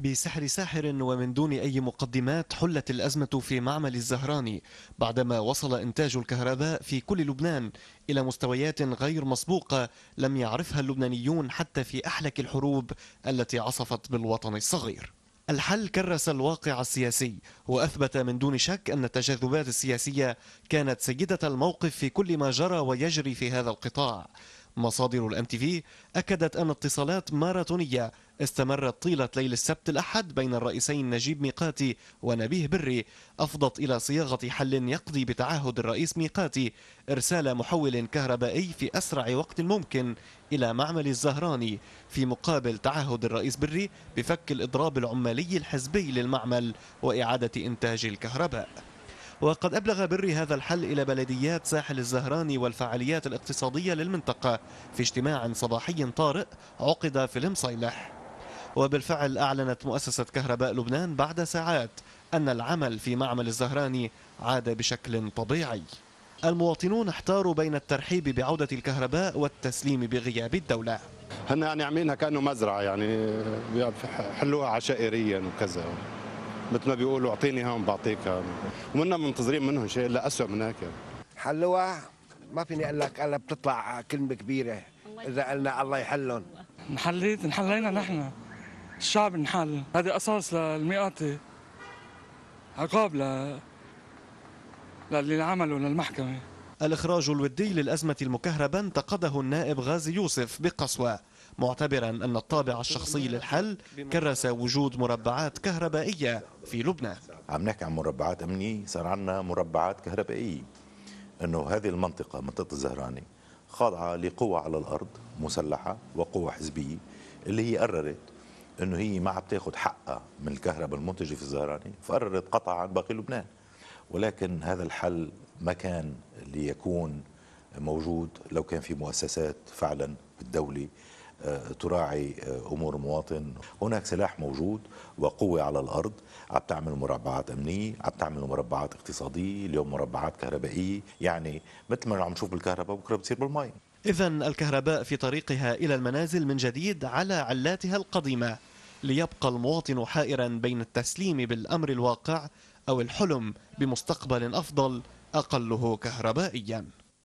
بسحر ساحر ومن دون أي مقدمات حلت الأزمة في معمل الزهراني بعدما وصل إنتاج الكهرباء في كل لبنان إلى مستويات غير مسبوقة لم يعرفها اللبنانيون حتى في أحلك الحروب التي عصفت بالوطن الصغير الحل كرس الواقع السياسي وأثبت من دون شك أن التجاذبات السياسية كانت سيدة الموقف في كل ما جرى ويجري في هذا القطاع مصادر الام تي في اكدت ان اتصالات ماراثونيه استمرت طيله ليل السبت الاحد بين الرئيسين نجيب ميقاتي ونبيه بري افضت الى صياغه حل يقضي بتعهد الرئيس ميقاتي ارسال محول كهربائي في اسرع وقت ممكن الى معمل الزهراني في مقابل تعهد الرئيس بري بفك الاضراب العمالي الحزبي للمعمل واعاده انتاج الكهرباء وقد أبلغ بري هذا الحل إلى بلديات ساحل الزهراني والفعاليات الاقتصادية للمنطقة في اجتماع صباحي طارئ عقد في المصيلح وبالفعل أعلنت مؤسسة كهرباء لبنان بعد ساعات أن العمل في معمل الزهراني عاد بشكل طبيعي المواطنون احتاروا بين الترحيب بعودة الكهرباء والتسليم بغياب الدولة هن يعني عاملينها كأنه مزرعة يعني بيحلوها عشائريا وكذا مثل ما بيقولوا اعطيني هون بعطيك هون ومنا منتظرين منهم شيء الا اسوء من هيك حلوها ما فيني اقول لك الا بتطلع كلمه كبيره اذا قلنا الله يحلهم انحليت انحلينا نحن الشعب انحل هذا اساس للمئاتي عقاب ل... للي عملوا للمحكمه الإخراج الودي للأزمة المكهربة انتقده النائب غازي يوسف بقسوة معتبرا أن الطابع الشخصي للحل كرس وجود مربعات كهربائية في لبنان عم نحكي عن مربعات أمنية صار عنا مربعات كهربائية أنه هذه المنطقة منطقة الزهراني خاضعة لقوة على الأرض مسلحة وقوة حزبية اللي هي قررت أنه هي ما عم تاخذ حقها من الكهرباء المنتجة في الزهراني فقررت قطع عن باقي لبنان ولكن هذا الحل ما كان ليكون موجود لو كان في مؤسسات فعلا بالدولة آه، تراعي آه، امور المواطن هناك سلاح موجود وقوه على الارض عم تعمل مربعات امنيه عم تعمل مربعات اقتصاديه اليوم مربعات كهربائيه يعني مثل ما عم نشوف بالكهرباء بكره بتصير بالمي اذا الكهرباء في طريقها الى المنازل من جديد على علاتها القديمه ليبقى المواطن حائرا بين التسليم بالامر الواقع أو الحلم بمستقبل أفضل أقله كهربائياً